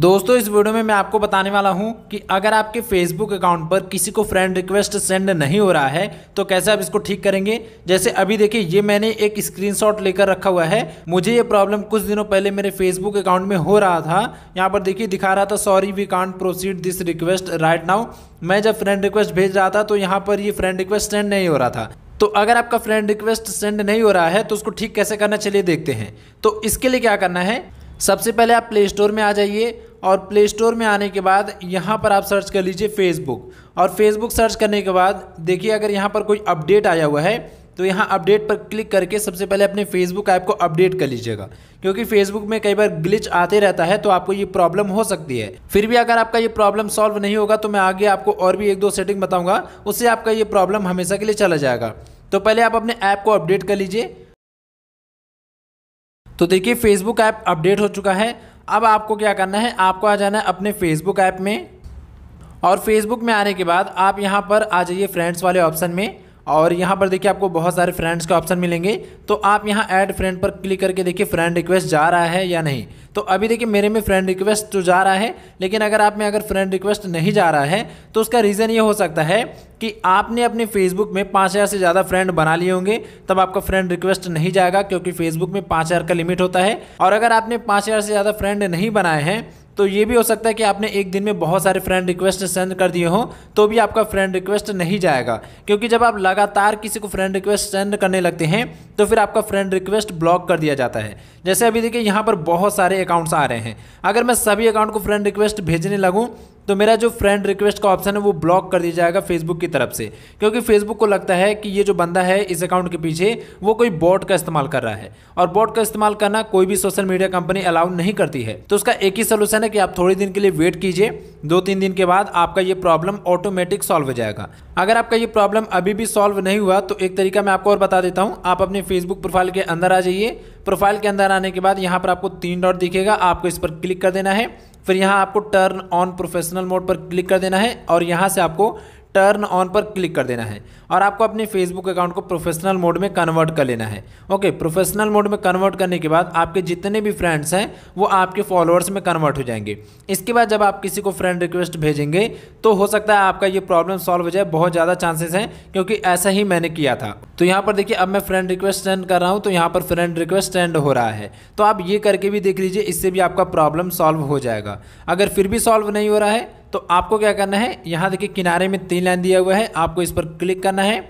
दोस्तों इस वीडियो में मैं आपको बताने वाला हूं कि अगर आपके फेसबुक अकाउंट पर किसी को फ्रेंड रिक्वेस्ट सेंड नहीं हो रहा है तो कैसे आप इसको ठीक करेंगे जैसे अभी देखिए ये मैंने एक स्क्रीनशॉट लेकर रखा हुआ है मुझे ये प्रॉब्लम कुछ दिनों पहले मेरे फेसबुक अकाउंट में हो रहा था यहाँ पर देखिए दिखा रहा था sorry we can't proceed this request right now मैं जब फ्रेंड रिक्वेस्ट भेज रहा था तो यहाँ पर ये फ्रेंड रिक्वेस्ट सेंड नहीं हो रहा था तो अगर आपका फ्रेंड रिक्वेस्ट सेंड नहीं हो रहा है तो उसको ठीक कैसे करना चलिए देखते हैं तो इसके लिए क्या करना है सबसे पहले आप प्ले स्टोर में आ जाइए और प्ले स्टोर में आने के बाद यहाँ पर आप सर्च कर लीजिए फेसबुक और फेसबुक सर्च करने के बाद देखिए अगर यहाँ पर कोई अपडेट आया हुआ है तो यहाँ अपडेट पर क्लिक करके सबसे पहले अपने फेसबुक ऐप को अपडेट कर लीजिएगा क्योंकि फेसबुक में कई बार ग्लिच आते रहता है तो आपको ये प्रॉब्लम हो सकती है फिर भी अगर आपका ये प्रॉब्लम सॉल्व नहीं होगा तो मैं आगे आपको और भी एक दो सेटिंग बताऊंगा उससे आपका ये प्रॉब्लम हमेशा के लिए चला जाएगा तो पहले आप अपने ऐप को अपडेट कर लीजिए तो देखिए फेसबुक ऐप अपडेट हो चुका है अब आपको क्या करना है आपको आ जाना है अपने फेसबुक ऐप में और फेसबुक में आने के बाद आप यहाँ पर आ जाइए फ्रेंड्स वाले ऑप्शन में और यहाँ पर देखिए आपको बहुत सारे फ्रेंड्स के ऑप्शन मिलेंगे तो आप यहाँ ऐड फ्रेंड पर क्लिक करके देखिए फ्रेंड रिक्वेस्ट जा रहा है या नहीं तो अभी देखिए मेरे में फ्रेंड रिक्वेस्ट तो जा रहा है लेकिन अगर आप में अगर फ्रेंड रिक्वेस्ट नहीं जा रहा है तो उसका रीज़न ये हो सकता है कि आपने अपने फेसबुक में पाँच हज़ार से ज़्यादा फ्रेंड बना लिए होंगे तब आपका फ्रेंड रिक्वेस्ट नहीं जाएगा क्योंकि फेसबुक में पाँच हज़ार का लिमिट होता है और अगर आपने पाँच हज़ार से ज़्यादा फ्रेंड नहीं बनाए हैं तो ये भी हो सकता है कि आपने एक दिन में बहुत सारे फ्रेंड रिक्वेस्ट सेंड कर दिए हों तो भी आपका फ्रेंड रिक्वेस्ट नहीं जाएगा क्योंकि जब आप लगातार किसी को फ्रेंड रिक्वेस्ट सेंड करने लगते हैं तो फिर आपका फ्रेंड रिक्वेस्ट ब्लॉक कर दिया जाता है जैसे अभी देखिए यहाँ पर बहुत सारे अकाउंट्स आ रहे हैं अगर मैं सभी अकाउंट को फ्रेंड रिक्वेस्ट भेजने लगूँ तो मेरा जो फ्रेंड रिक्वेस्ट का ऑप्शन है वो ब्लॉक कर दिया जाएगा फेसबुक की तरफ से क्योंकि फेसबुक को लगता है कि ये जो बंदा है इस अकाउंट के पीछे वो कोई बॉट का इस्तेमाल कर रहा है और बॉट का इस्तेमाल करना कोई भी सोशल मीडिया कंपनी अलाउ नहीं करती है तो उसका एक ही सोल्यूशन है कि आप थोड़ी दिन के लिए वेट कीजिए दो तीन दिन के बाद आपका ये प्रॉब्लम ऑटोमेटिक सॉल्व हो जाएगा अगर आपका ये प्रॉब्लम अभी भी सॉल्व नहीं हुआ तो एक तरीका मैं आपको और बता देता हूँ आप अपने फेसबुक प्रोफाइल के अंदर आ जाइए प्रोफाइल के अंदर आने के बाद यहाँ पर आपको तीन डॉट दिखेगा आपको इस पर क्लिक कर देना है फिर यहाँ आपको टर्न ऑन प्रोफेशनल मोड पर क्लिक कर देना है और यहाँ से आपको टर्न ऑन पर क्लिक कर देना है और आपको अपने फेसबुक अकाउंट को प्रोफेशनल मोड में कन्वर्ट कर लेना है ओके प्रोफेशनल मोड में कन्वर्ट करने के बाद आपके जितने भी फ्रेंड्स हैं वो आपके फॉलोअर्स में कन्वर्ट हो जाएंगे इसके बाद जब आप किसी को फ्रेंड रिक्वेस्ट भेजेंगे तो हो सकता है आपका ये प्रॉब्लम सॉल्व हो जाए बहुत ज़्यादा चांसेस हैं क्योंकि ऐसा ही मैंने किया था तो यहाँ पर देखिए अब मैं फ्रेंड रिक्वेस्ट सेंड कर रहा हूँ तो यहाँ पर फ्रेंड रिक्वेस्ट सेंड हो रहा है तो आप ये करके भी देख लीजिए इससे भी आपका प्रॉब्लम सॉल्व हो जाएगा अगर फिर भी सॉल्व नहीं हो रहा है तो आपको क्या करना है यहाँ देखिए किनारे में तीन लाइन दिया हुआ है आपको इस पर क्लिक करना है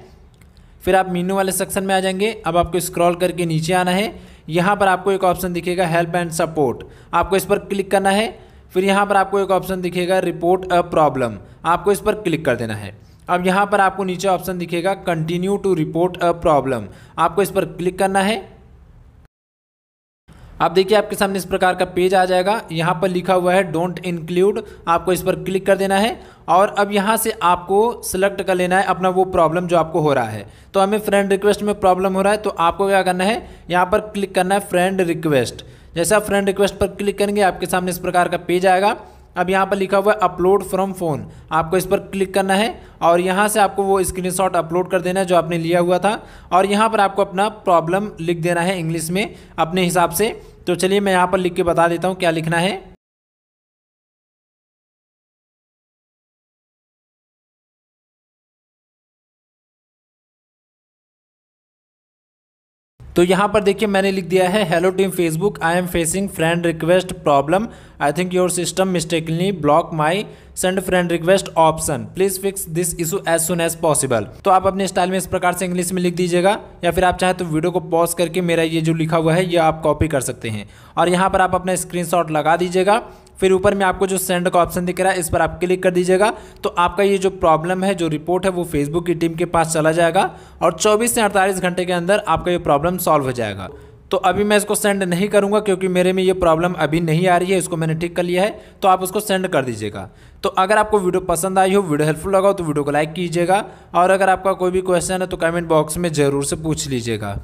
फिर आप मीनू वाले सेक्शन में आ जाएंगे अब आपको स्क्रॉल करके नीचे आना है यहाँ पर आपको एक ऑप्शन दिखेगा हेल्प एंड सपोर्ट आपको इस पर क्लिक करना है फिर यहाँ पर आपको एक ऑप्शन दिखेगा रिपोर्ट अ प्रॉब्लम आपको इस पर क्लिक कर देना है अब यहाँ पर आपको नीचे ऑप्शन दिखेगा continue to report a problem आपको इस पर क्लिक करना है आप देखिए आपके सामने इस प्रकार का पेज आ जाएगा यहाँ पर लिखा हुआ है डोंट इंक्लूड आपको इस पर क्लिक कर देना है और अब यहाँ से आपको सेलेक्ट कर लेना है अपना वो प्रॉब्लम जो आपको हो रहा है तो हमें फ्रेंड रिक्वेस्ट में प्रॉब्लम हो रहा है तो आपको क्या करना है यहाँ पर क्लिक करना है फ्रेंड रिक्वेस्ट जैसे आप फ्रेंड रिक्वेस्ट पर क्लिक करेंगे आपके सामने इस प्रकार का पेज आएगा अब यहाँ पर लिखा हुआ है अपलोड फ्रॉम फ़ोन आपको इस पर क्लिक करना है और यहाँ से आपको वो स्क्रीनशॉट अपलोड कर देना है जो आपने लिया हुआ था और यहाँ पर आपको अपना प्रॉब्लम लिख देना है इंग्लिश में अपने हिसाब से तो चलिए मैं यहाँ पर लिख के बता देता हूँ क्या लिखना है तो यहाँ पर देखिए मैंने लिख दिया है hello team Facebook I am facing friend request problem I think your system mistakenly block my send friend request option please fix this issue as soon as possible तो आप अपने स्टाइल में इस प्रकार से इंग्लिश में लिख दीजिएगा या फिर आप चाहे तो वीडियो को पॉज करके मेरा ये जो लिखा हुआ है ये आप कॉपी कर सकते हैं और यहाँ पर आप अपना स्क्रीन लगा दीजिएगा फिर ऊपर में आपको जो सेंड का ऑप्शन दिख रहा है इस पर आप क्लिक कर दीजिएगा तो आपका ये जो प्रॉब्लम है जो रिपोर्ट है वो फेसबुक की टीम के पास चला जाएगा और चौबीस से अड़तालीस घंटे के अंदर आपका ये प्रॉब्लम सॉल्व हो जाएगा तो अभी मैं इसको सेंड नहीं करूँगा क्योंकि मेरे में ये प्रॉब्लम अभी नहीं आ रही है इसको मैंने ठीक कर लिया है तो आप उसको सेंड कर दीजिएगा तो अगर आपको वीडियो पसंद आई हो वीडियो हेल्पफुल लगा हो तो वीडियो को लाइक कीजिएगा और अगर आपका कोई भी क्वेश्चन है तो कमेंट बॉक्स में ज़रूर से पूछ लीजिएगा